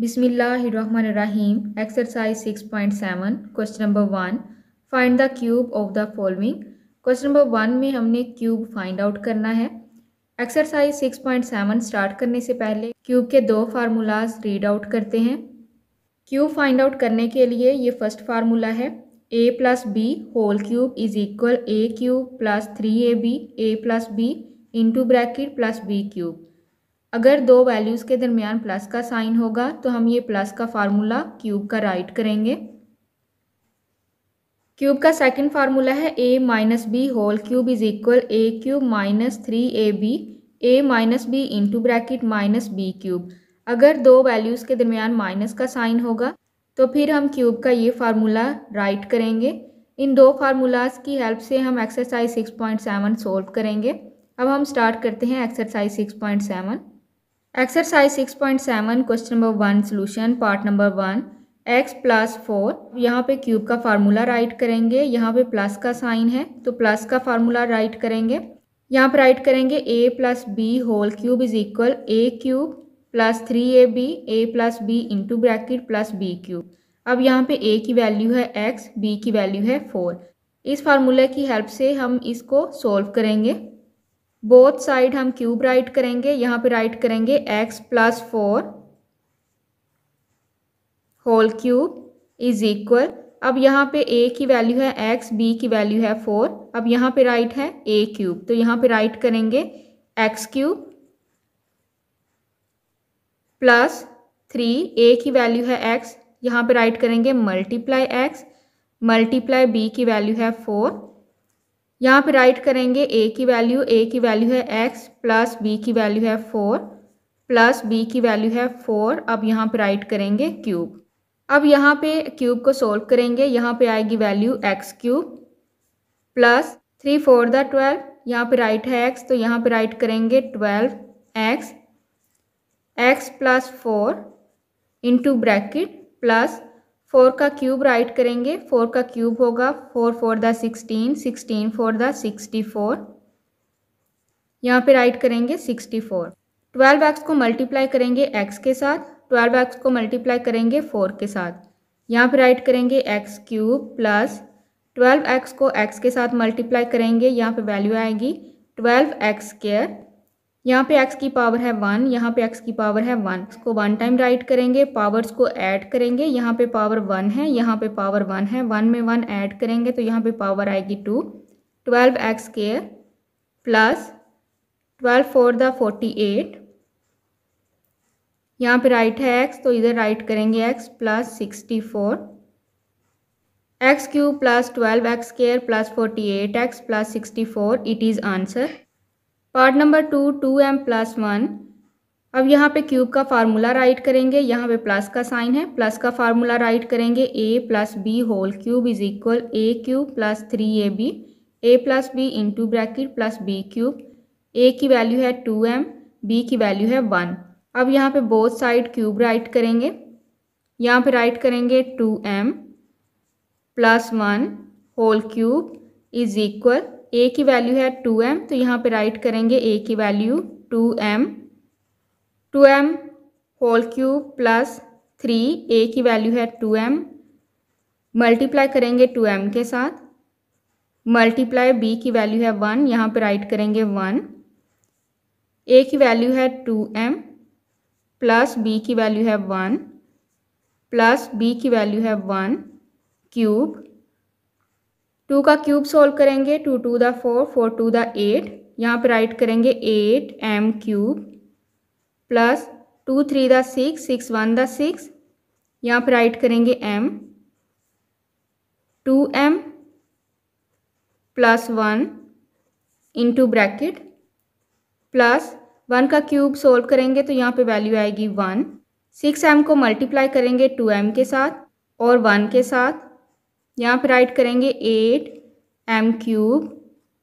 बिसमीम exercise six point seven question number one find the cube of the following question number one में हमने cube find out करना है exercise six point seven start करने से पहले क्यूब के दो फार्मूलाज रीड आउट करते हैं क्यूब फाइंड आउट करने के लिए ये फर्स्ट फार्मूला है A plus B whole cube is equal A cube plus three A B A plus B into bracket plus B cube अगर दो वैल्यूज़ के दरमियान प्लस का साइन होगा तो हम ये प्लस का फार्मूला क्यूब का राइट करेंगे क्यूब का सेकंड फार्मूला है A minus B whole cube is equal A cube minus three A B A minus B into bracket minus B cube अगर दो वैल्यूज़ के दरमियान माइनस का साइन होगा तो फिर हम क्यूब का ये फार्मूला राइट करेंगे इन दो फार्मूलाज की हेल्प से हम एक्सरसाइज 6.7 सॉल्व करेंगे अब हम स्टार्ट करते हैं exercise 6.7 exercise six point seven question number one solution part number one X plus four यहाँ पे क्यूब का फार्मूला राइट करेंगे यहाँ पे प्लस का साइन है तो प्लस का फार्मूला राइट करेंगे यहाँ पर राइट करेंगे ए plus B whole cube is equal A cube plus three A B A plus B into bracket plus B cube अब यहाँ पे ए की वैल्यू है एक्स बी की वैल्यू है फोर इस फार्मूला की हेल्प से हम इसको सोल्व करेंगे बोथ साइड हम क्यूब राइट करेंगे यहाँ पे राइट करेंगे x plus four whole cube is equal अब यहाँ पे ए की वैल्यू है एक्स बी की वैल्यू है फोर अब यहाँ पे राइट है ए क्यूब तो यहाँ पे राइट करेंगे एक्स क्यूब प्लस थ्री ए की वैल्यू है एक्स यहाँ पे राइट करेंगे मल्टीप्लाई एक्स मल्टीप्लाई बी की वैल्यू है फोर यहाँ पे राइट करेंगे ए की वैल्यू ए की वैल्यू है एक्स प्लस बी की वैल्यू है फोर प्लस बी की वैल्यू है फोर अब यहाँ पे राइट करेंगे क्यूब अब यहाँ पे क्यूब को सोल्व करेंगे यहाँ पे आएगी value X cube plus three four the twelve यहाँ पे राइट है एक्स तो यहाँ पे राइट करेंगे twelve X X plus four into bracket plus four का क्यूब राइट करेंगे फोर का क्यूब होगा four four the sixteen sixteen four the sixty four यहाँ पे राइट करेंगे सिक्सटी फोर ट्वेल्व एक्स को मल्टीप्लाई करेंगे एक्स के साथ ट्वेल्व एक्स को मल्टीप्लाई करेंगे फोर के साथ यहाँ पे राइट करेंगे x cube plus twelve X को एक्स के साथ मल्टीप्लाई करेंगे यहाँ पे वैल्यू आएगी ट्वेल्व एक्स केयर यहाँ पे x की पावर है वन यहाँ पे x की पावर है वन इसको वन टाइम राइट करेंगे पावर्स को ऐड करेंगे यहाँ पे पावर वन है यहाँ पे पावर वन है वन में वन ऐड करेंगे तो यहाँ पे पावर आएगी टू ट्वेल्व एक्स के plus twelve four the forty eight यहाँ पे राइट है x तो इधर राइट करेंगे x plus sixty four x cube plus twelve X square plus forty eight X plus sixty four it is answer part number two two M plus one अब यहाँ पे cube का formula write करेंगे यहाँ पे plus का sign है plus का फार्मूला राइट करेंगे ए plus B whole cube is equal A cube plus three A B A plus B into bracket plus B cube ए की वैल्यू है टू एम बी की वैल्यू है वन अब यहाँ पे बोथ साइड क्यूब राइट करेंगे यहाँ पे राइट करेंगे two M plus one whole cube is equal ए की वैल्यू है टू एम तो यहाँ पे राइट करेंगे ए की value two M two M whole cube plus three ए की वैल्यू है टू एम मल्टीप्लाई करेंगे टू एम के साथ मल्टीप्लाई बी की वैल्यू है वन यहाँ पे राइट करेंगे वन ए की वैल्यू है टू एम प्लस बी की वैल्यू है वन प्लस बी की वैल्यू है वन क्यूब टू का क्यूब सोल्व करेंगे two two the four four two the eight यहाँ पर राइट करेंगे eight M cube plus two three the six six one the six यहाँ पर राइट करेंगे M two M plus one into bracket plus one का cube solve करेंगे तो यहाँ पे वैल्यू आएगी वन सिक्स एम को मल्टीप्लाई करेंगे टू एम के साथ और वन के साथ यहाँ पर राइट करेंगे eight M cube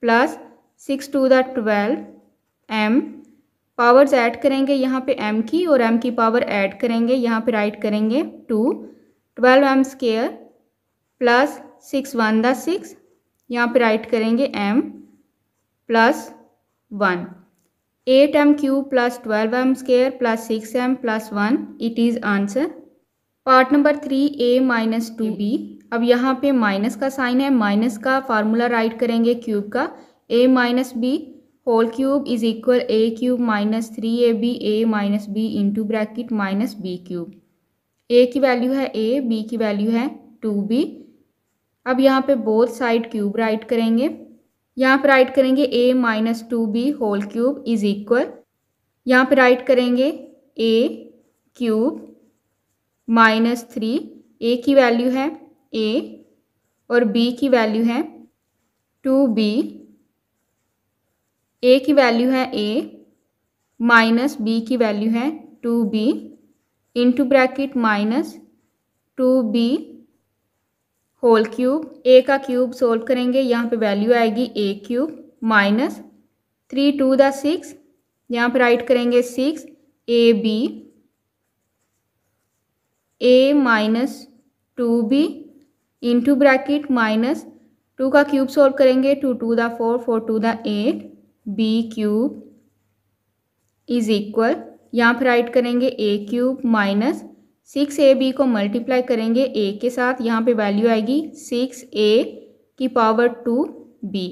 plus six two the twelve M powers add करेंगे यहाँ पे एम की और एम की पावर ऐड करेंगे यहाँ पे राइट करेंगे two twelve M square plus six one the six यहाँ पे राइट करेंगे M plus one eight M cube plus twelve M square plus six M plus one it is answer part number three A minus two B अब यहाँ पे minus का sign है minus का formula write करेंगे cube का A minus B whole cube is equal A cube minus three A B A minus B into bracket minus B cube ए की value है ए बी की वैल्यू है two B अब यहाँ पे बोथ साइड क्यूब राइट करेंगे यहाँ पर राइट करेंगे ए minus two B whole cube is equal यहाँ पर राइट करेंगे ए क्यूब माइनस थ्री ए की वैल्यू है ए और बी की वैल्यू है टू बी ए की वैल्यू है ए माइनस बी की वैल्यू है two B into bracket minus two B whole cube A का क्यूब सोल्व करेंगे यहाँ पे वैल्यू आएगी A cube minus three two the six यहाँ पे राइट करेंगे six A B A minus two B into bracket minus two का cube solve करेंगे two two the four four two the eight B cube is equal यहाँ पर right करेंगे A cube minus six A B को multiply करेंगे A के साथ यहाँ पे वैल्यू आएगी सिक्स ए की पावर टू बी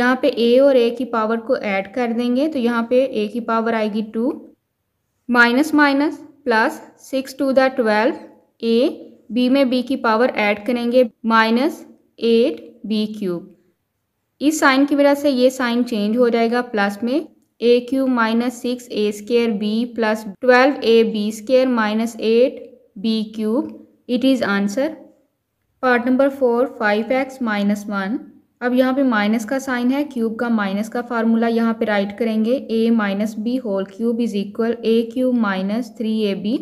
यहाँ पे ए और ए की पावर को ऐड कर देंगे तो यहाँ पे ए की पावर आएगी two minus minus plus six two the twelve A B में बी की पावर ऐड करेंगे माइनस एट बी क्यूब इस साइन की वजह से ये साइन चेंज हो जाएगा प्लस में A cube minus six A square B plus twelve A B square minus eight B cube it is answer part number four five x minus one अब यहाँ पे माइनस का साइन है cube का minus का formula यहाँ पे right करेंगे ए minus B whole cube is equal A cube minus three A B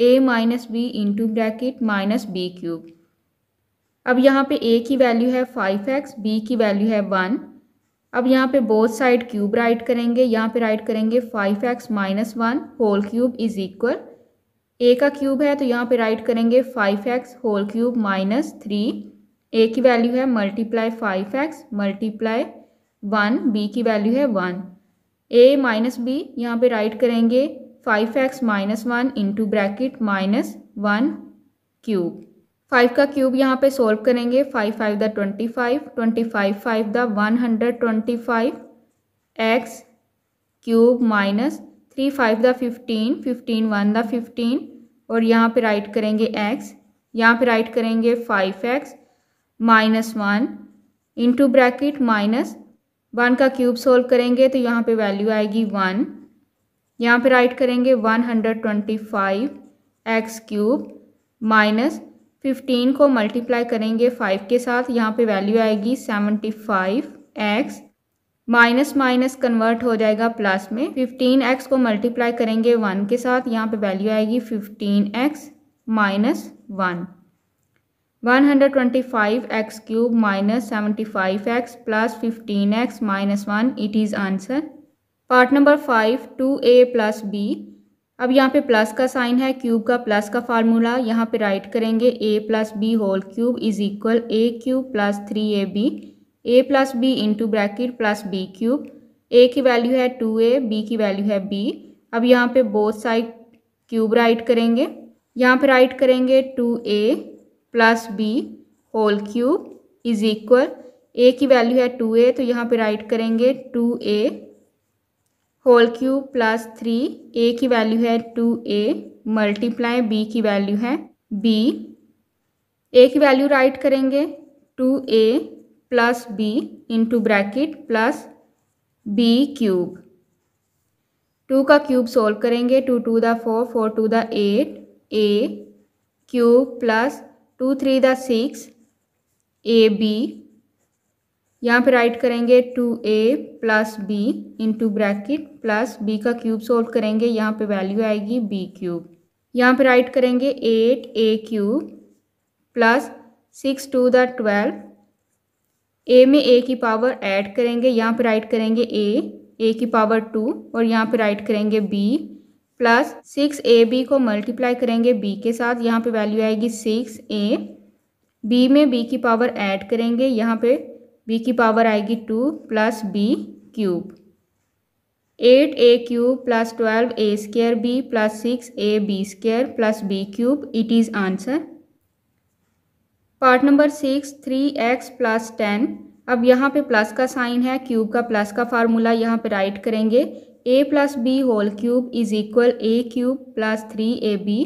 A minus B into bracket minus B cube अब यहाँ पे ए की वैल्यू है फाइव एक्स बी की वैल्यू है वन अब यहाँ पे बोथ साइड क्यूब राइट करेंगे यहाँ पे राइट करेंगे five x minus one whole cube is equal a का क्यूब है तो यहाँ पे राइट करेंगे five x whole cube minus three ए की वैल्यू है multiply five x multiply one b की वैल्यू है वन ए माइनस बी यहाँ पे राइट करेंगे five x minus one into bracket minus one cube five का क्यूब यहाँ पे सॉल्व करेंगे five five the twenty five twenty five five the one hundred twenty five x cube minus three five the fifteen fifteen one द fifteen और यहाँ पे right करेंगे x यहाँ पे राइट करेंगे five x minus one into bracket minus one का cube solve करेंगे तो यहाँ पे वैल्यू आएगी वन यहाँ पे राइट करेंगे one hundred twenty five x cube minus fifteen को मल्टीप्लाई करेंगे फाइव के साथ यहाँ पे वैल्यू आएगी seventy five x minus minus convert हो जाएगा प्लस में फिफ्टीन एक्स को मल्टीप्लाई करेंगे वन के साथ यहाँ पे वैल्यू आएगी fifteen x minus one one hundred twenty five x cube minus seventy five x plus fifteen x minus one it is answer part number five to a plus b अब यहाँ पे plus का sign है cube का plus का formula यहाँ पे right करेंगे ए plus B whole cube is equal A cube plus three A B A plus B into bracket plus B cube ए की वैल्यू है टू ए बी की वैल्यू है बी अब यहाँ पे बोथ साइड क्यूब राइट करेंगे यहाँ पे राइट करेंगे two a plus B whole cube is equal ए की वैल्यू है टू ए तो यहाँ पे राइट करेंगे two a whole cube plus three ए की वैल्यू है टू ए मल्टीप्लाई बी की वैल्यू है बी ए की वैल्यू राइट करेंगे two a plus B into bracket plus B cube two का क्यूब सोल्व करेंगे two two the four four two the eight a cube plus two three the six A b यहाँ पे right करेंगे two a plus B into bracket plus B का cube solve करेंगे यहाँ पे value आएगी B cube यहाँ पे राइट करेंगे eight a cube plus six two the twelve a में ए की पावर ऐड करेंगे यहाँ पे राइट करेंगे ए ए की पावर टू और यहाँ पे राइट करेंगे b plus six A B को मल्टीप्लाई करेंगे बी के साथ यहाँ पे वैल्यू आएगी सिक्स ए बी में बी की पावर ऐड करेंगे यहाँ पे बी की पावर आएगी two plus B cube eight a cube plus twelve a square b plus six A b square plus B cube it is answer part number six three x plus ten अब यहाँ पे plus का sign है cube का plus का formula यहाँ पे right करेंगे ए plus B whole cube is equal A cube plus three A B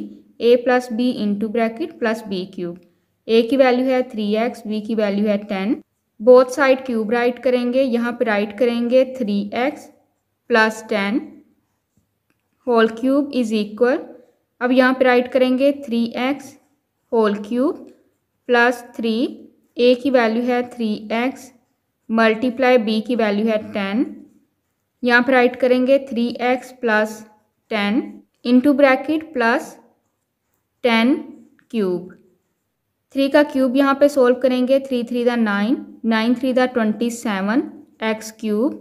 A plus B into bracket plus B cube ए की वैल्यू है थ्री एक्स बी की वैल्यू है ten both side cube right करेंगे यहाँ पे right करेंगे three x plus ten whole cube is equal अब यहाँ पे राइट करेंगे three x whole cube plus three ए की वैल्यू है थ्री एक्स मल्टीप्लाई बी की वैल्यू है टेन यहाँ पर राइट करेंगे three x plus ten into bracket plus ten cube three का क्यूब यहाँ पे सोल्व करेंगे थ्री थ्री दा नाइन नाइन थ्री दा twenty seven x cube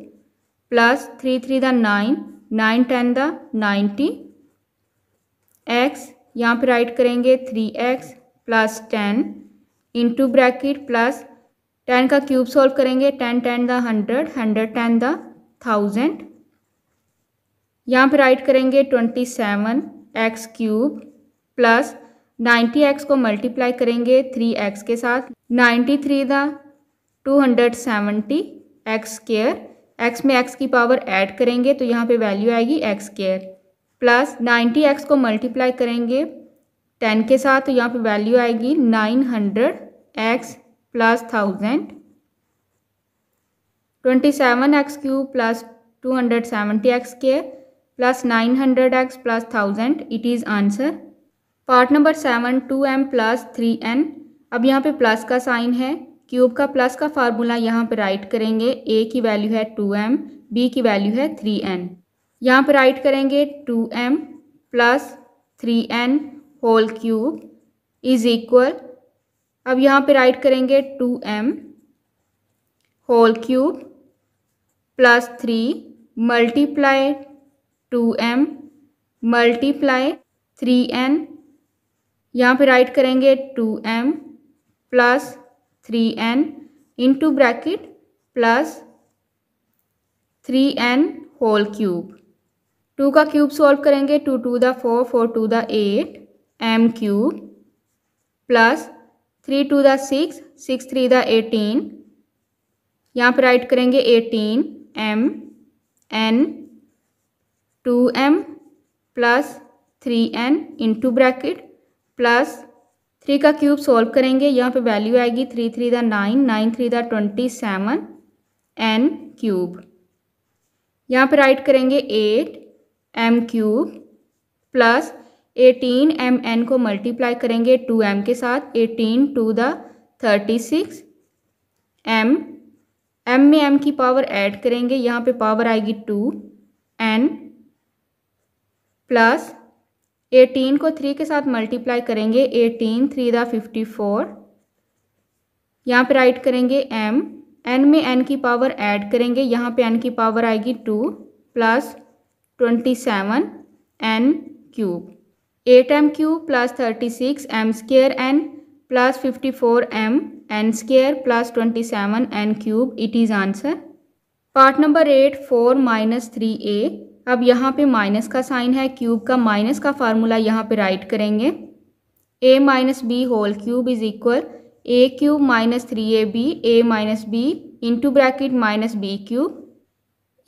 plus three three दा नाइन नाइन टेन दा नाइन्टी एक्स यहाँ पे राइट करेंगे three x plus ten into bracket plus ten का क्यूब सोल्व करेंगे ten ten the hundred hundred ten the thousand यहाँ पे right करेंगे twenty seven x cube plus ninety x को मल्टीप्लाई करेंगे थ्री एक्स के साथ नाइन्टी थ्री दा two hundred seventy x square x में एक्स की पावर ऐड करेंगे तो यहाँ पे वैल्यू आएगी x square plus ninety x को मल्टीप्लाई करेंगे टेन के साथ तो यहाँ पे वैल्यू आएगी nine hundred x plus thousand twenty seven x cube plus two hundred seventy x square plus nine hundred x plus thousand it is answer part number seven two M plus three n अब यहाँ पे plus का sign है cube का plus का formula यहाँ पे right करेंगे ए की वैल्यू है टू एम बी की वैल्यू है थ्री एन यहाँ पर राइट करेंगे two M plus three n whole cube is equal अब यहाँ पे राइट करेंगे two M whole cube plus three multiply two M multiply three n यहाँ पे राइट करेंगे two M plus three n into bracket plus three n whole cube two का cube solve करेंगे two two the four four two the eight M cube plus three two the six six three द eighteen यहाँ पर right करेंगे eighteen m n two M plus three n into bracket plus three का cube solve करेंगे यहाँ पे value आएगी three three दा नाइन नाइन थ्री दा ट्वेंटी सेवन एन क्यूब यहाँ पे राइट करेंगे eight M cube plus eighteen m n को मल्टीप्लाई करेंगे टू एम के साथ एटीन टू द थर्टी सिक्स एम एम में एम की पावर ऐड करेंगे यहाँ पे पावर आएगी टू एन प्लस एटीन को थ्री के साथ मल्टीप्लाई करेंगे एटीन थ्री दा फिफ्टी फोर यहाँ पर राइट करेंगे एम एन में एन की पावर ऐड करेंगे यहाँ पे एन की पावर आएगी two plus twenty seven n cube eight M cube plus thirty six m square n plus fifty four m n square plus twenty seven n cube it is answer part number eight four minus three a अब यहाँ पे minus का sign है cube का minus का formula यहाँ पे right करेंगे ए minus B whole cube is equal A cube minus three A B A minus B into bracket minus B cube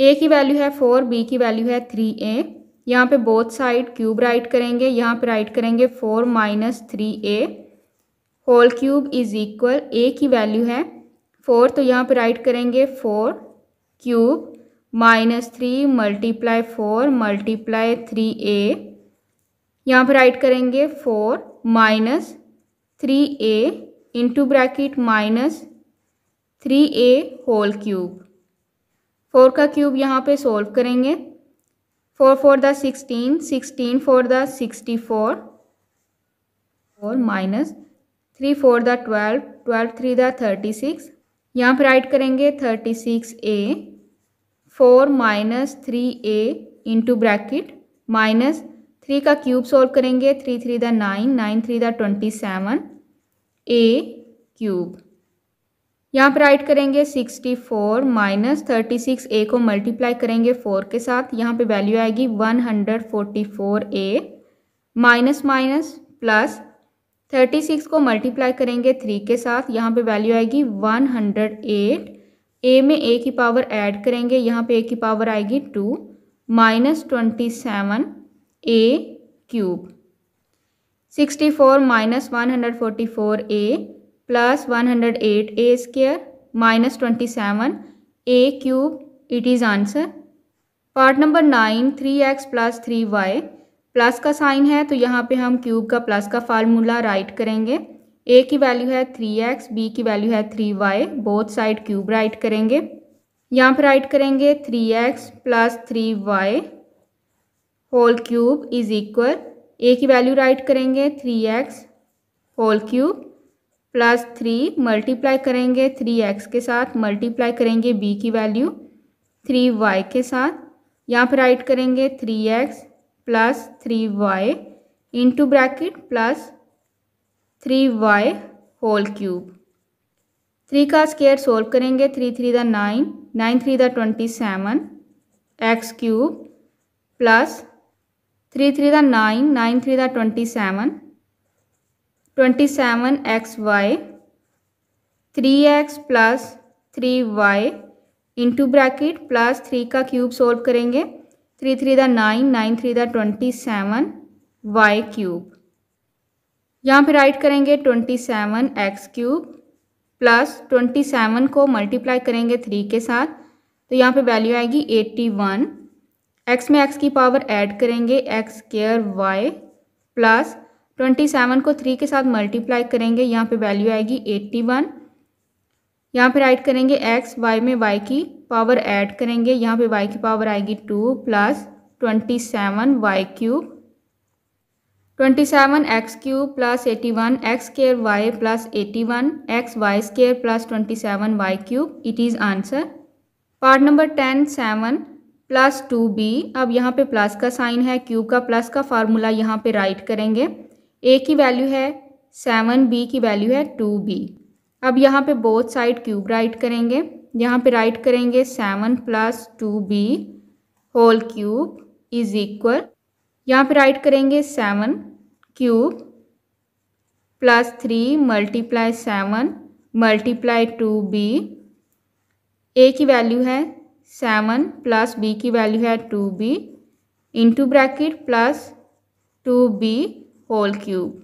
ए की वैल्यू है फोर बी की वैल्यू है थ्री ए यहाँ पे बोथ साइड क्यूब राइट करेंगे यहाँ पे राइट करेंगे four minus three a whole cube is equal ए की वैल्यू है फोर तो यहाँ पे राइट करेंगे four cube minus three multiply four multiply three a यहाँ पर राइट करेंगे four minus three a into bracket minus three a whole cube four का क्यूब यहाँ पे सोल्व करेंगे four four the sixteen sixteen four the sixty four और minus three four the twelve twelve three the thirty six यहाँ पर right करेंगे thirty six a four minus three a into bracket minus three का cube solve करेंगे three three the nine nine three the twenty seven a cube यहाँ पर right करेंगे sixty four minus thirty six a को multiply करेंगे four के साथ यहाँ पे वैल्यू आएगी one hundred forty four a minus minus plus thirty six को मल्टीप्लाई करेंगे थ्री के साथ यहाँ पे वैल्यू आएगी वन हंड्रेड एट ए में ए की पावर ऐड करेंगे यहाँ पे ए की पावर आएगी two minus twenty seven a cube sixty four minus one hundred forty four a plus one hundred eight a square minus twenty seven a cube it is answer part number nine three x plus three y plus का sign है तो यहाँ पे हम cube का plus का formula write करेंगे A की वैल्यू है थ्री एक्स बी की वैल्यू है three y both side cube right करेंगे यहाँ पर राइट करेंगे three x plus three y whole cube is equal ए की वैल्यू राइट करेंगे three x whole cube plus three multiply करेंगे थ्री एक्स के साथ मल्टीप्लाई करेंगे बी की वैल्यू थ्री वाई के साथ यहाँ पर राइट करेंगे three x plus three y into bracket plus three y whole cube three का स्केयर सोल्व करेंगे three three the nine nine three the twenty seven x cube plus three three the nine nine three the twenty seven twenty seven x y three x plus three y into bracket plus three का cube solve करेंगे three three the nine nine three the twenty seven y cube यहाँ पे right करेंगे twenty seven x cube plus twenty seven को multiply करेंगे three के साथ तो यहाँ पे वैल्यू आएगी एट्टी वन एक्स में एक्स की पावर ऐड करेंगे x square y plus twenty seven को थ्री के साथ मल्टीप्लाई करेंगे यहाँ पे वैल्यू आएगी एट्टी वन यहाँ पे राइट करेंगे एक्स वाई में वाई की पावर ऐड करेंगे यहाँ पे वाई की पावर आएगी two plus twenty seven y cube twenty seven x cube plus eighty one x square y plus eighty one x y square plus twenty seven y cube it is answer part number ten seven plus two B अब यहाँ पे plus का sign है cube का plus का formula यहाँ पे right करेंगे ए की वैल्यू है सेवन बी की वैल्यू है टू बी अब यहाँ पे बोथ साइड क्यूब राइट करेंगे यहाँ पे राइट करेंगे seven plus two B whole cube is equal यहाँ पे राइट करेंगे seven cube plus three multiply seven multiply two b a की वैल्यू है सेवन प्लस बी की वैल्यू है two B into bracket plus two B whole cube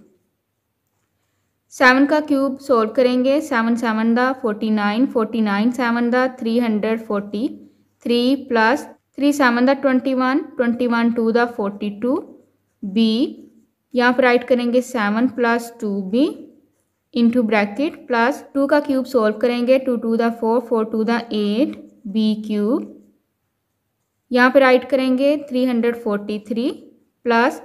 seven का cube solve करेंगे seven seven the forty nine forty nine seven the three hundred forty three plus three seven the twenty one twenty one two the forty two b यहाँ पर right करेंगे seven plus two B into bracket plus two का cube solve करेंगे two two the four four two the eight B cube यहाँ पर right करेंगे three hundred forty three plus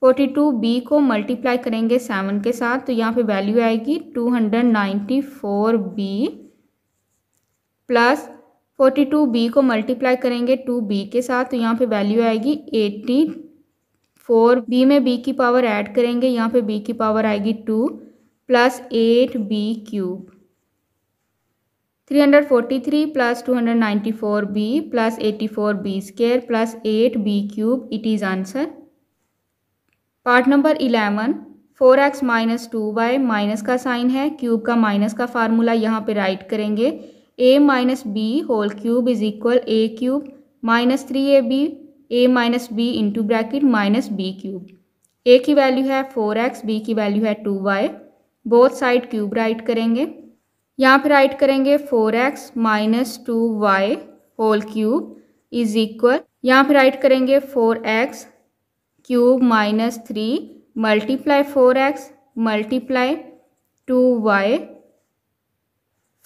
forty two b को multiply करेंगे seven के साथ तो यहाँ पे वैल्यू आएगी two hundred ninety four b plus forty two b को मल्टीप्लाई करेंगे टू बी के साथ तो यहाँ पे वैल्यू आएगी एट्टी फोर बी में बी की पावर ऐड करेंगे यहाँ पे बी की पावर आएगी two plus eight B cube three hundred forty three plus two hundred ninety four b plus eighty four b square plus eight B cube it is answer part number eleven four x minus two y minus का sign है cube का minus का formula यहाँ पे right करेंगे ए minus B whole cube is equal A cube minus three A B A minus B into bracket minus B cube ए की value है four x B की वैल्यू है two y both side cube right करेंगे यहाँ पर right करेंगे four x minus two y whole cube is equal यहाँ पे राइट करेंगे four x cube minus three multiply four x multiply two y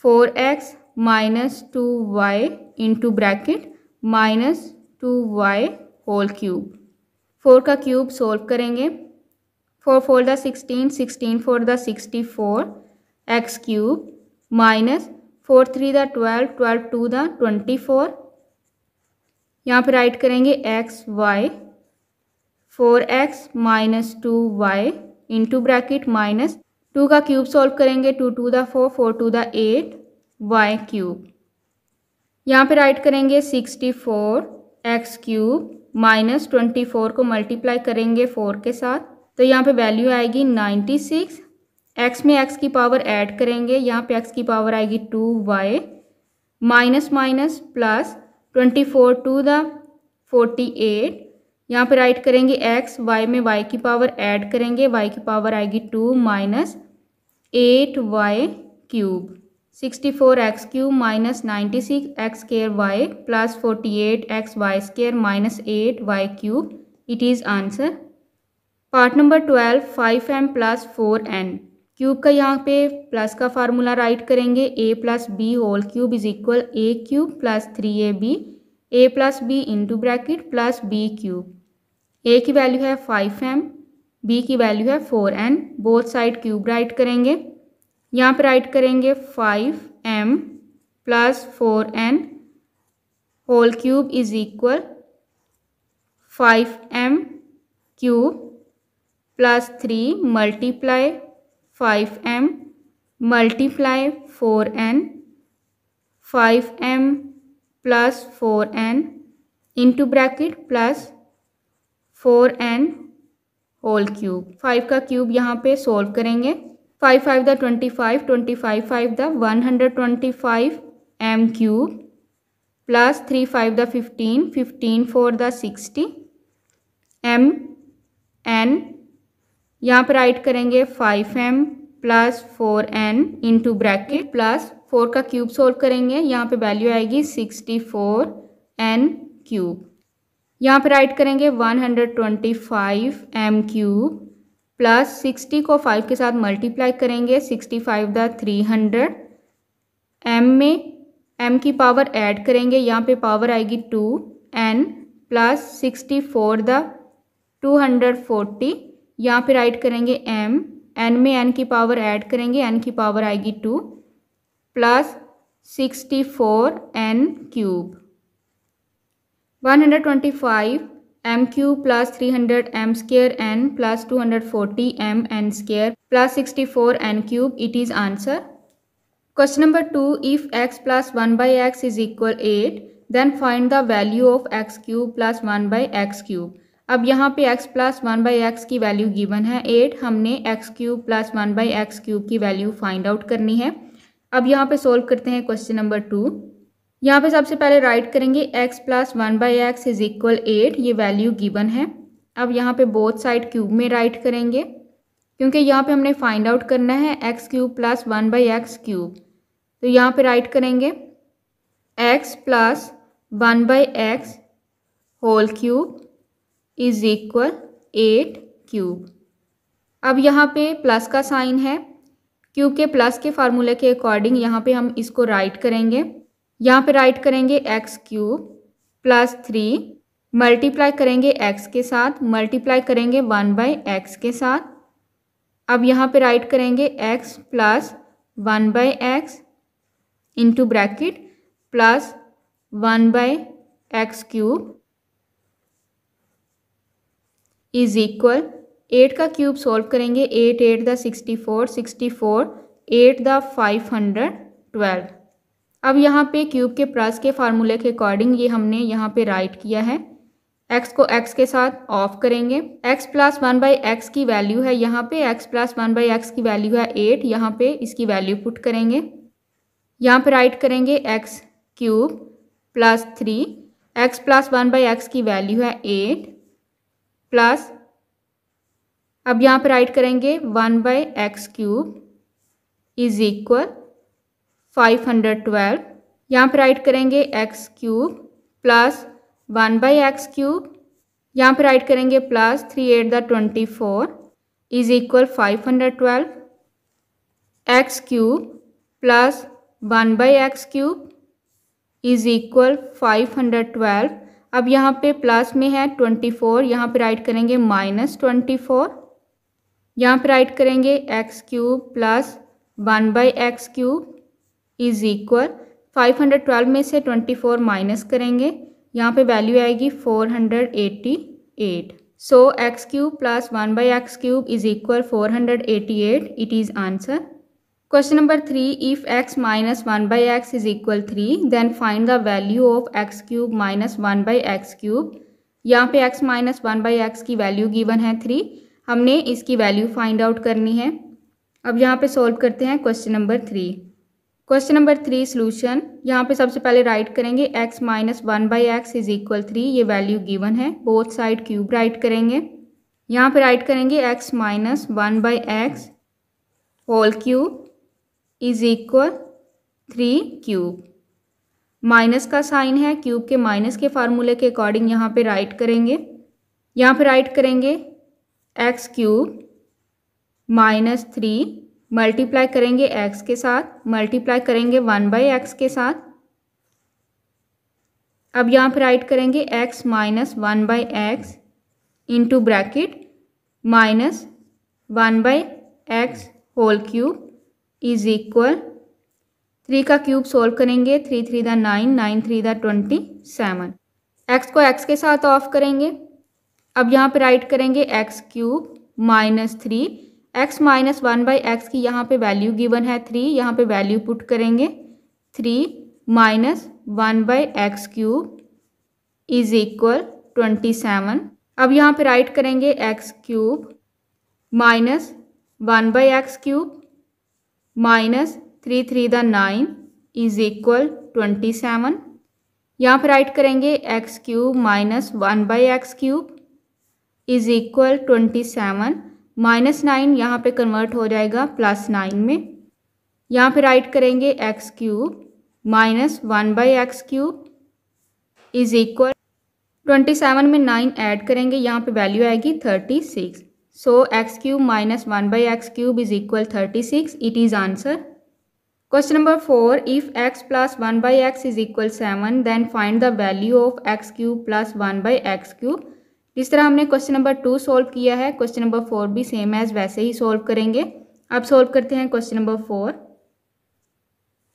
four x minus two y into bracket minus two y whole cube four का cube solve करेंगे four four the sixteen sixteen four the sixty four x cube minus four three the twelve twelve two the twenty four यहाँ पर right करेंगे x y four x minus two y into bracket minus two का cube solve करेंगे two two the four four two the eight y cube यहाँ पर right करेंगे sixty four x cube minus twenty four को multiply करेंगे four के साथ तो यहाँ पे वैल्यू आएगी नाइन्टी सिक्स एक्स में एक्स की पावर ऐड करेंगे यहाँ पे एक्स की पावर आएगी two y minus minus plus twenty four two the forty eight यहाँ पर राइट करेंगे एक्स वाई में वाई की पावर ऐड करेंगे वाई की पावर आएगी two minus eight y cube sixty four x cube minus ninety six x square y plus forty eight x y square minus eight y cube it is answer part number twelve five m plus four n cube का यहाँ पे plus का formula write करेंगे ए plus B whole cube is equal A cube plus three A B A plus B into bracket plus B cube ए की value है five m B की value है four n both side cube right करेंगे यहाँ पर right करेंगे five m plus four n whole cube is equal five m cube plus three multiply five m multiply four n five m plus four n into bracket plus four n whole cube five का cube यहाँ पे solve करेंगे five five the twenty five twenty five five the one hundred twenty five m cube plus three five the fifteen fifteen four the sixty m n यहाँ पर right करेंगे five m plus four n into bracket plus four का cube solve करेंगे यहाँ पे value आएगी sixty four n cube यहाँ पर राइट करेंगे one hundred twenty five m cube plus sixty को फाइव के साथ मल्टीप्लाई करेंगे sixty five the three hundred m में एम की पावर ऐड करेंगे यहाँ पे पावर आएगी two n plus sixty four the two hundred forty यहाँ पे राइट करेंगे एम एन में एन की पावर ऐड करेंगे एन की पावर आएगी two plus sixty four n cube one hundred twenty five M cube plus three hundred m square n plus two hundred forty m n square plus sixty four n cube it is answer question number two if x plus one by x is equal eight then find the value of x cube plus one by x cube अब यहाँ पे x plus one by x की value given है eight हमने x cube plus one by x cube की value find out करनी है अब यहाँ पे सोल्व करते हैं क्वेश्चन नंबर टू यहाँ पे सबसे पहले राइट करेंगे x plus one by x is equal eight ये वैल्यू गिवन है अब यहाँ पे बोथ साइड क्यूब में राइट करेंगे क्योंकि यहाँ पे हमने फाइंड आउट करना है x cube plus one by x cube तो यहाँ पे राइट करेंगे x plus one by x whole cube is equal eight cube अब यहाँ पे प्लस का साइन है क्यूब के प्लस के फार्मूले के अकॉर्डिंग यहाँ पे हम इसको राइट करेंगे यहाँ पे राइट करेंगे x cube plus three multiply करेंगे एक्स के साथ मल्टीप्लाई करेंगे वन बाई एक्स के साथ अब यहाँ पे राइट करेंगे x plus one by x into bracket plus one by x cube is equal eight का क्यूब सॉल्व करेंगे eight eight the sixty four sixty four eight the five hundred twelve अब यहाँ पे क्यूब के plus के फार्मूले के according ये हमने यहाँ पे राइट किया है एक्स को एक्स के साथ ऑफ करेंगे x plus one by x की वैल्यू है यहाँ पे x plus one by x की वैल्यू है एट यहाँ पे इसकी वैल्यू पुट करेंगे यहाँ पे राइट करेंगे x cube plus three x plus one by x की वैल्यू है एट प्लस अब यहाँ पे राइट करेंगे one by x cube is equal five hundred twelve यहाँ पर राइट करेंगे x cube plus one by x cube यहाँ पर राइट करेंगे plus three eight the twenty four is equal five hundred twelve x cube plus one by x cube is equal five hundred twelve अब यहाँ पे plus में है twenty four यहाँ पर राइट करेंगे माइनस ट्वेंटी फोर यहाँ पर राइट करेंगे x cube plus one by x cube is equal 512 में से 24 माइनस करेंगे यहाँ पे वैल्यू आएगी 488 so x cube plus one by x cube is equal four hundred eighty eight it is answer question number three if x minus one by x is equal three then find the value of x cube minus one by x cube यहाँ पे x minus one by x की value given है three हमने इसकी value find out करनी है अब यहाँ पे सॉल्व करते हैं question number three question number three solution यहाँ पे सबसे पहले राइट करेंगे x minus one by x is equal three ये वैल्यू गिवन है बोथ साइड क्यूब राइट करेंगे यहाँ पे राइट करेंगे x minus one by x whole cube is equal three cube minus का साइन है क्यूब के माइनस के फार्मूले के अकॉर्डिंग यहाँ पे राइट करेंगे यहाँ पे राइट करेंगे x cube minus three multiply करेंगे एक्स के साथ मल्टीप्लाई करेंगे वन बाई एक्स के साथ अब यहाँ पर राइट करेंगे x minus one by x into bracket minus one by x whole cube is equal three का क्यूब सोल्व करेंगे three three the nine nine three the twenty seven x को x के साथ ऑफ करेंगे अब यहाँ पर राइट करेंगे x cube minus three x minus one by x की यहाँ पे वैल्यू गिवन है थ्री यहाँ पे वैल्यू पुट करेंगे three minus one by x cube is equal twenty seven अब यहाँ पे राइट करेंगे x cube minus one by x cube minus three three the nine is equal twenty seven यहाँ पर राइट करेंगे x cube minus one by x cube is equal twenty seven minus nine यहाँ पर convert हो जाएगा plus nine में यहाँ पे राइट करेंगे x cube minus one by x cube is equal twenty seven में नाइन ऐड करेंगे यहाँ पे वैल्यू आएगी thirty six so x cube minus one by x cube is equal thirty six it is answer question number four if x plus one by x is equal seven then find the value of x cube plus one by x cube जिस तरह हमने question number to solve किया है question number four भी same as वैसे ही solve करेंगे अब सॉल्व करते हैं question number four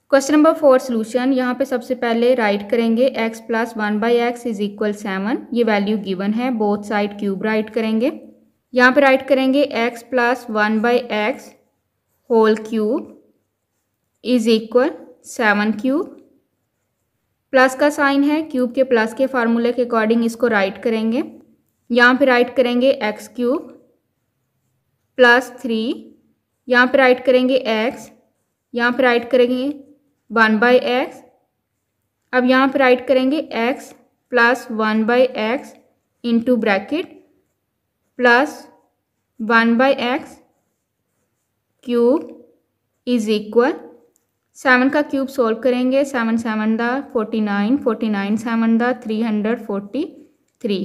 question number four solution यहाँ पे सबसे पहले राइट करेंगे x plus one by x is equal seven ये वैल्यू गिवन है बोथ साइड क्यूब राइट करेंगे यहाँ पे राइट करेंगे x plus one by x whole cube is equal seven cube plus का साइन है क्यूब के प्लस के फार्मूले के अकॉर्डिंग इसको राइट करेंगे यहाँ पे राइट करेंगे एक्स क्यूब प्लस थ्री यहाँ पे राइट करेंगे एक्स यहाँ पे राइट करेंगे वन बाई एक्स अब यहाँ पे राइट करेंगे x plus one by x into bracket plus one by x cube is equal seven का क्यूब सॉल्व करेंगे seven seven the forty nine forty nine seven the three hundred forty three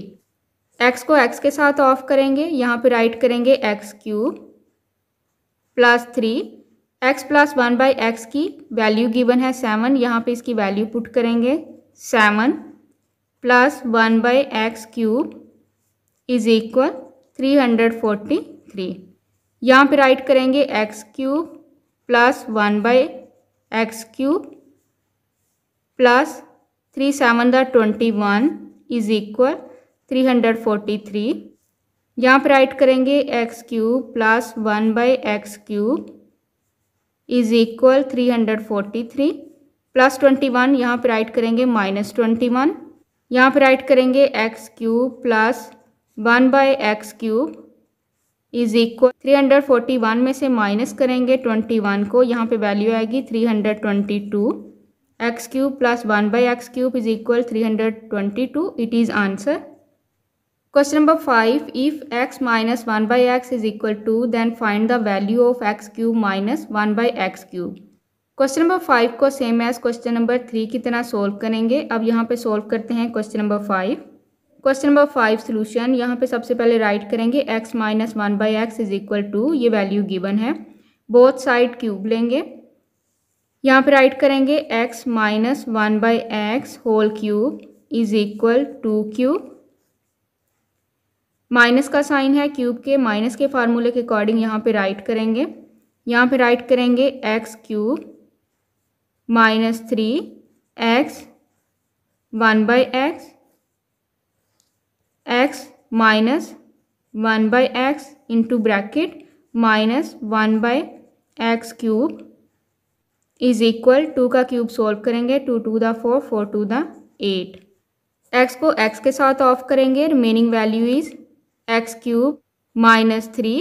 x को x के साथ off करेंगे यहाँ पे right करेंगे x cube plus three x plus one by x की वैल्यू गिवन है सेवन यहाँ पे इसकी वैल्यू पुट करेंगे seven plus one by x cube is equal three hundred forty three यहाँ पर राइट करेंगे x cube plus one by x cube plus three seven the twenty one is equal three hundred forty three यहाँ पर right करेंगे x cube plus one by x cube is equal three hundred forty three plus twenty one यहाँ पर right करेंगे minus twenty one यहाँ पर right करेंगे x cube plus one by x cube is equal three hundred forty one में से minus करेंगे twenty one को यहाँ पे वैल्यू आएगी three hundred twenty two x cube plus one by x cube is equal three hundred twenty two it is answer question number five if x minus one by x is equal two then find the value of x cube minus one by x cube question number five को same as question number three की तरह solve करेंगे अब यहाँ पे solve करते हैं question number five question number five solution यहाँ पे सबसे पहले राइट करेंगे x minus one by x is equal two ये वैल्यू गिवन है बोथ साइड क्यूब लेंगे यहाँ पे राइट करेंगे x minus one by x whole cube is equal two cube minus का साइन है क्यूब के माइनस के फार्मूले के अकॉर्डिंग यहाँ पे राइट करेंगे यहाँ पे राइट करेंगे x cube minus three x one by x x minus one by x into bracket minus one by x cube is equal two का क्यूब सॉल्व करेंगे two two the four four two the eight x को x के साथ off करेंगे remaining value is x cube minus three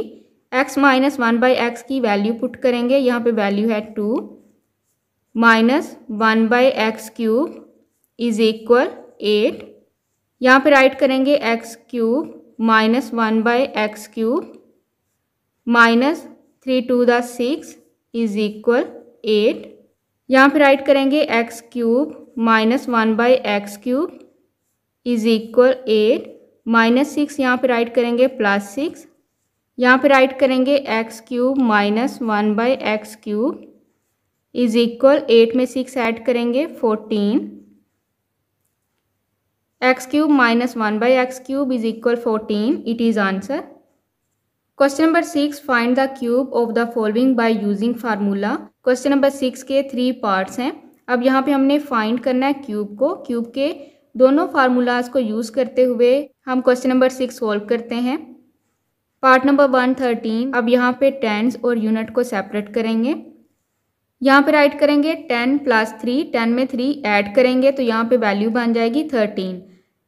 x minus one by x की value put करेंगे यहाँ पे वैल्यू है two minus one by x cube is equal eight यहाँ पे राइट करेंगे x cube minus one by x cube minus three two the six is equal eight यहाँ पे राइट करेंगे x cube minus one by x cube is equal eight minus six यहाँ पर right करेंगे plus six यहाँ पर right करेंगे x cube minus one by x cube is equal eight में सिक्स ऐड करेंगे fourteen x cube minus one by x cube is equal fourteen it is answer question number six find the cube of the following by using formula question number six के three parts हैं अब यहाँ पे हमने find करना है cube को cube के दोनों फार्मूलाज को यूज़ करते हुए हम क्वेश्चन नंबर सिक्स सॉल्व करते हैं पार्ट नंबर वन थर्टीन अब यहाँ पे टेंस और यूनिट को सेपरेट करेंगे यहाँ पे राइट करेंगे टेन प्लस थ्री टेन में थ्री ऐड करेंगे तो यहाँ पे वैल्यू बन जाएगी थर्टीन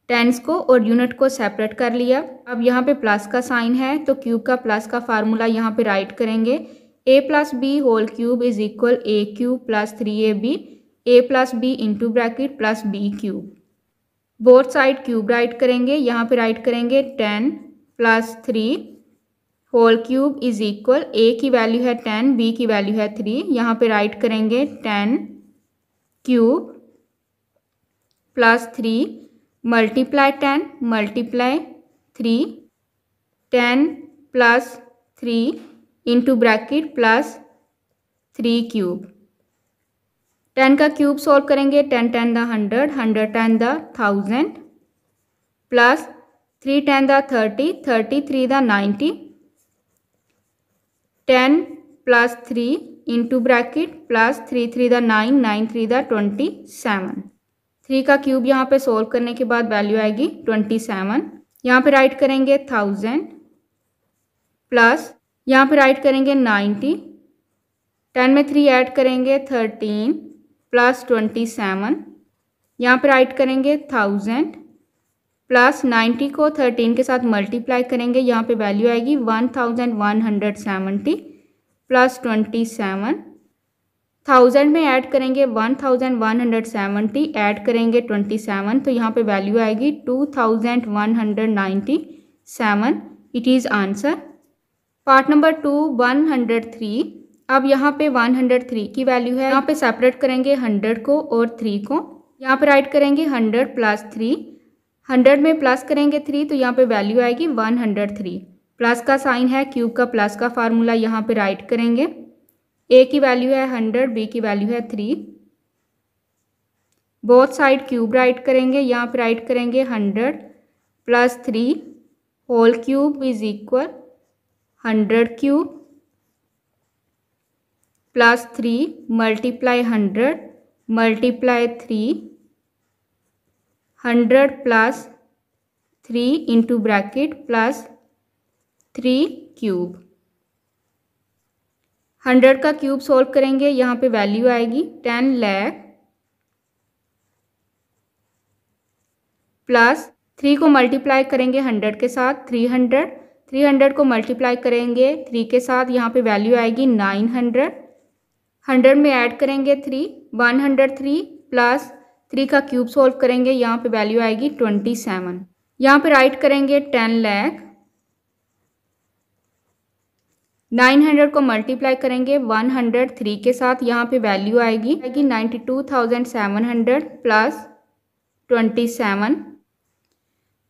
टेंस को और यूनिट को सेपरेट कर लिया अब यहाँ पे प्लस का साइन है तो क्यूब का प्लस का फार्मूला यहाँ पे राइट करेंगे ए plus B whole cube is equal A cube plus three A B A plus B into bracket plus B cube both side cube right करेंगे यहाँ पे राइट करेंगे ten plus three whole cube is equal ए की value है ten b की value है three यहाँ पे राइट करेंगे ten cube plus three multiply ten multiply three ten plus three into bracket plus three cube ten का cube solve करेंगे ten ten the hundred hundred ten the thousand plus three ten the thirty thirty three the ninety ten plus three into bracket plus three three the nine nine three the twenty seven three का cube यहाँ पे solve करने के बाद value आएगी twenty seven यहाँ पे right करेंगे थाउजेंड प्लस यहाँ पे राइट करेंगे नाइन्टी टेन में थ्री ऐड करेंगे थर्टीन प्लस ट्वेंटी सेवन यहाँ पर राइट करेंगे थाउजेंड प्लस नाइन्टी को थर्टीन के साथ मल्टीप्लाई करेंगे यहाँ पे वैल्यू आएगी one thousand one hundred seventy plus twenty seven thousand में ऐड करेंगे one thousand one hundred seventy add करेंगे ट्वेंटी सेवन तो यहाँ पे वैल्यू आएगी two thousand one hundred ninety seven it is answer part number two one hundred three अब यहाँ पे 103 की वैल्यू है यहाँ पे सेपरेट करेंगे 100 को और 3 को यहाँ पे राइट करेंगे 100 प्लस थ्री हंड्रेड में प्लस करेंगे थ्री तो यहाँ पे वैल्यू आएगी 103 प्लस का साइन है क्यूब का प्लस का फार्मूला यहाँ पे राइट करेंगे ए की वैल्यू है हंड्रेड बी की वैल्यू है three both side cube right करेंगे यहाँ पे राइट करेंगे hundred plus three whole cube is equal hundred cube plus three multiply hundred multiply three hundred plus three into bracket plus three cube hundred का cube solve करेंगे यहाँ पे value आएगी ten lakh plus three को multiply करेंगे hundred के साथ three hundred three hundred को मल्टीप्लाई करेंगे थ्री के साथ यहाँ पे वैल्यू आएगी नाइन हंड्रेड हंड्रेड में ऐड करेंगे three one hundred three plus three का क्यूब सॉल्व करेंगे यहाँ पे वैल्यू आएगी ट्वेंटी सेवन यहाँ पे राइट करेंगे टेन लैख नाइन हंड्रेड को मल्टीप्लाई करेंगे वन हंड्रेड थ्री के साथ यहाँ पे वैल्यू आएगी आएगी ninety two thousand seven hundred plus twenty seven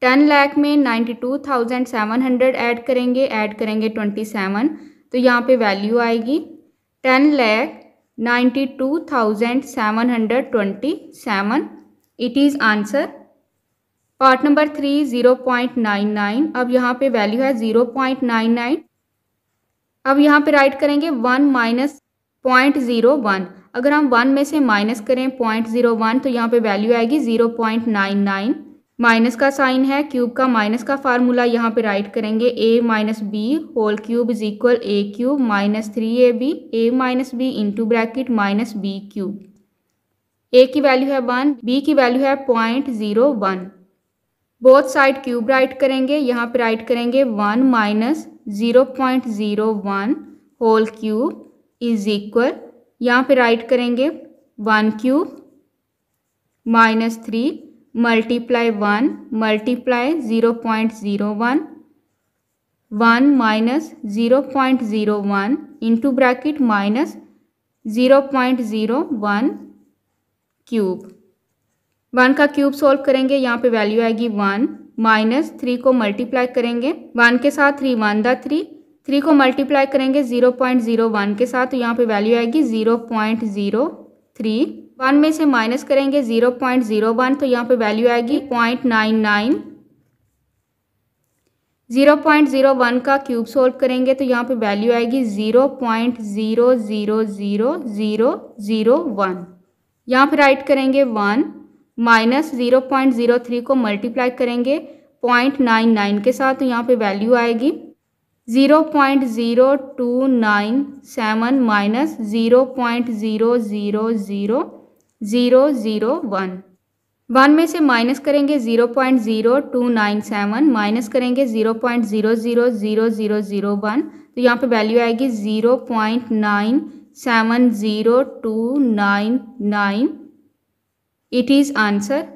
ten lakh में ninety two thousand seven hundred add करेंगे ऐड करेंगे ट्वेंटी सेवन तो यहाँ पे वैल्यू आएगी ten lakh 92,727. It is answer. Part number three nine अब यहाँ पे वैल्यू है नाइन अब यहाँ पे राइट करेंगे one minus point zero one अगर हम वन में से माइनस करें पॉइंट ज़ीरो वन तो यहाँ पे वैल्यू आएगी zero point nine nine minus का साइन है क्यूब का माइनस का फार्मूला यहाँ पे राइट करेंगे ए minus B whole cube is equal A cube minus three A B A minus B into bracket minus B cube ए की value है one b की वैल्यू है point zero one both side cube right करेंगे यहाँ पे right करेंगे one minus zero point zero one whole cube is equal यहाँ पे राइट करेंगे one cube minus three multiply one multiply zero point zero one one minus zero point zero one into bracket minus zero point zero one cube one का cube solve करेंगे यहाँ पे value आएगी one minus three को multiply करेंगे one के साथ three one the three three को मल्टीप्लाई करेंगे ज़ीरो पॉइंट ज़ीरो वन के साथ तो यहाँ पे वैल्यू आएगी zero point zero three one में से माइनस करेंगे ज़ीरो पॉइंट ज़ीरो वन तो यहाँ पे वैल्यू आएगी point nine nine zero point zero one का क्यूब सोल्व करेंगे तो यहाँ पे वैल्यू आएगी zero point zero zero zero zero zero one यहाँ पर राइट करेंगे one minus zero point zero three को मल्टीप्लाई करेंगे पॉइंट नाइन नाइन के साथ तो यहाँ पे वैल्यू आएगी zero point zero two nine seven minus zero point zero zero zero zero zero one one में से माइनस करेंगे zero point zero two nine seven minus करेंगे zero point zero zero zero zero zero one तो यहाँ पे value आएगी zero point nine seven zero two nine nine it is answer